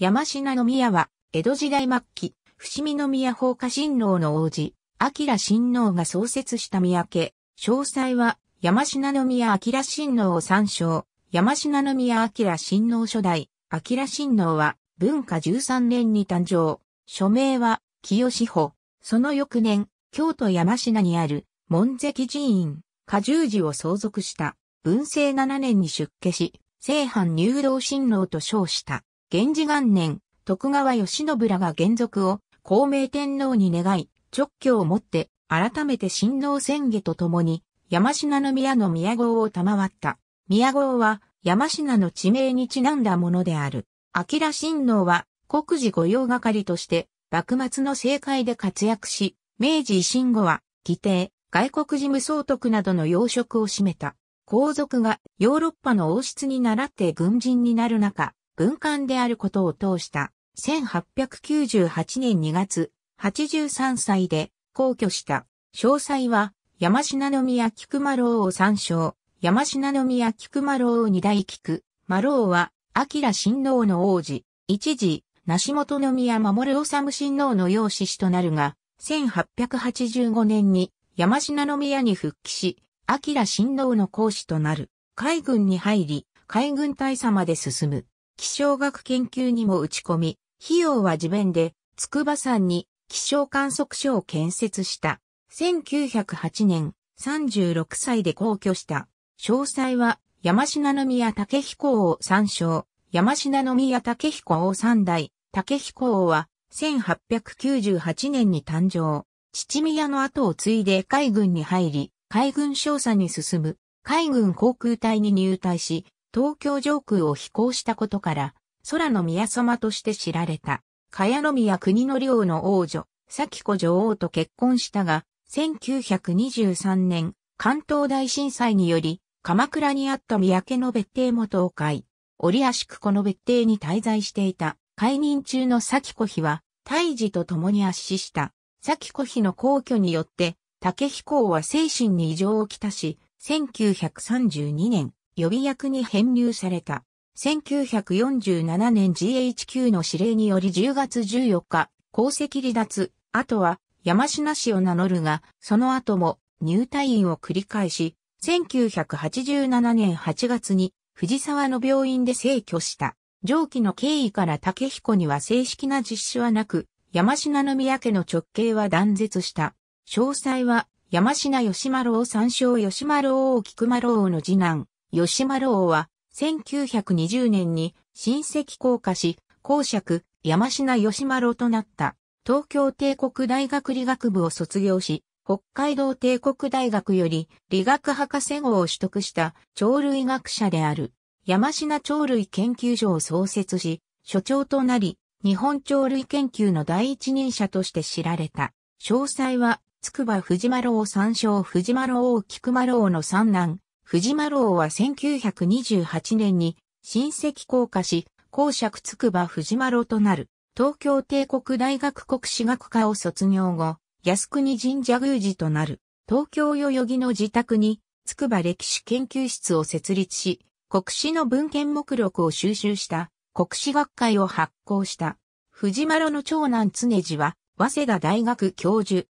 山の宮は、江戸時代末期、伏見宮放火神王の王子、明神王が創設した宮家。詳細は、山の宮明神王を参照。山の宮明神王初代、明神王は、文化13年に誕生。署名は、清志保。その翌年、京都山品にある、門跡寺院、果十字を相続した。文政7年に出家し、正藩入道神王と称した。源氏元年、徳川義信らが元族を孔明天皇に願い、直挙をもって、改めて新皇宣言と共に、山科宮の宮号を賜った。宮号は、山科の地名にちなんだものである。明新皇は、国事御用係として、幕末の政界で活躍し、明治維新後は、議定、外国事務総督などの要職を占めた。皇族がヨーロッパの王室に倣って軍人になる中、文官であることを通した。1898年2月、83歳で皇居した。詳細は、山品宮菊丸郎を参照。山品宮菊丸郎を二大菊。丸郎は、明新王の王子。一時、梨本宮守治新王の養子子となるが、1885年に山品宮に復帰し、明新王の講師となる。海軍に入り、海軍大佐まで進む。気象学研究にも打ち込み、費用は自面で、筑波山に気象観測所を建設した。1908年、36歳で皇居した。詳細は、山品宮武彦王参照。山品宮武彦王三代、武彦王は、1898年に誕生。父宮の後を継いで海軍に入り、海軍少佐に進む。海軍航空隊に入隊し、東京上空を飛行したことから、空の宮様として知られた、茅宮国の領の王女、咲子女王と結婚したが、1923年、関東大震災により、鎌倉にあった三宅の別邸も倒壊。折足宿。子の別邸に滞在していた、解任中の咲子妃は、胎児と共に圧死した。咲子妃の皇居によって、竹飛行は精神に異常をきたし、1932年、予備役に編入された。1947年 GHQ の指令により10月14日、功績離脱、あとは山品氏を名乗るが、その後も入退院を繰り返し、1987年8月に藤沢の病院で逝去した。上記の経緯から竹彦には正式な実施はなく、山品の宮家の直系は断絶した。詳細は、山品吉丸を参照吉丸王菊丸王の次男、吉丸王は、1920年に親戚降下し、公爵、山品吉丸となった。東京帝国大学理学部を卒業し、北海道帝国大学より理学博士号を取得した鳥類学者である山品鳥類研究所を創設し、所長となり、日本鳥類研究の第一人者として知られた。詳細は、筑波藤丸王三照藤丸王菊丸王の三男、藤間郎は1928年に親戚降下し、公爵つくば藤間郎となる、東京帝国大学国史学科を卒業後、靖国神社宮司となる、東京代々木の自宅に、つくば歴史研究室を設立し、国史の文献目録を収集した国史学会を発行した。藤丸の長男常次は、早稲田大学教授。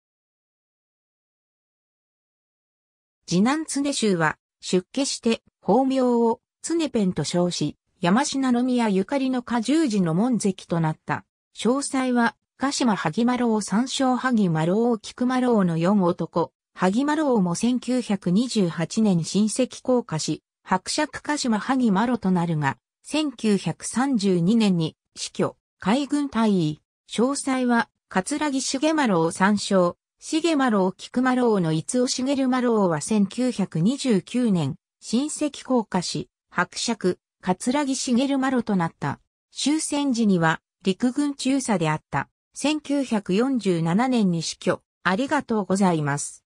次男常州は、出家して法名を常ペンと称し、山品宮ゆかりの家十字の門跡となった。詳細は、鹿島萩丸を三照萩丸王菊丸王の四男、萩丸王も1928年親戚降下し、伯爵鹿島萩丸となるが、1932年に死去、海軍大尉、詳細は、桂木重丸を三照、重麻呂菊麻呂の逸尾茂麻呂は1929年、親戚降下し、伯爵、葛木茂麻呂となった。終戦時には陸軍中佐であった。1947年に死去。ありがとうございます。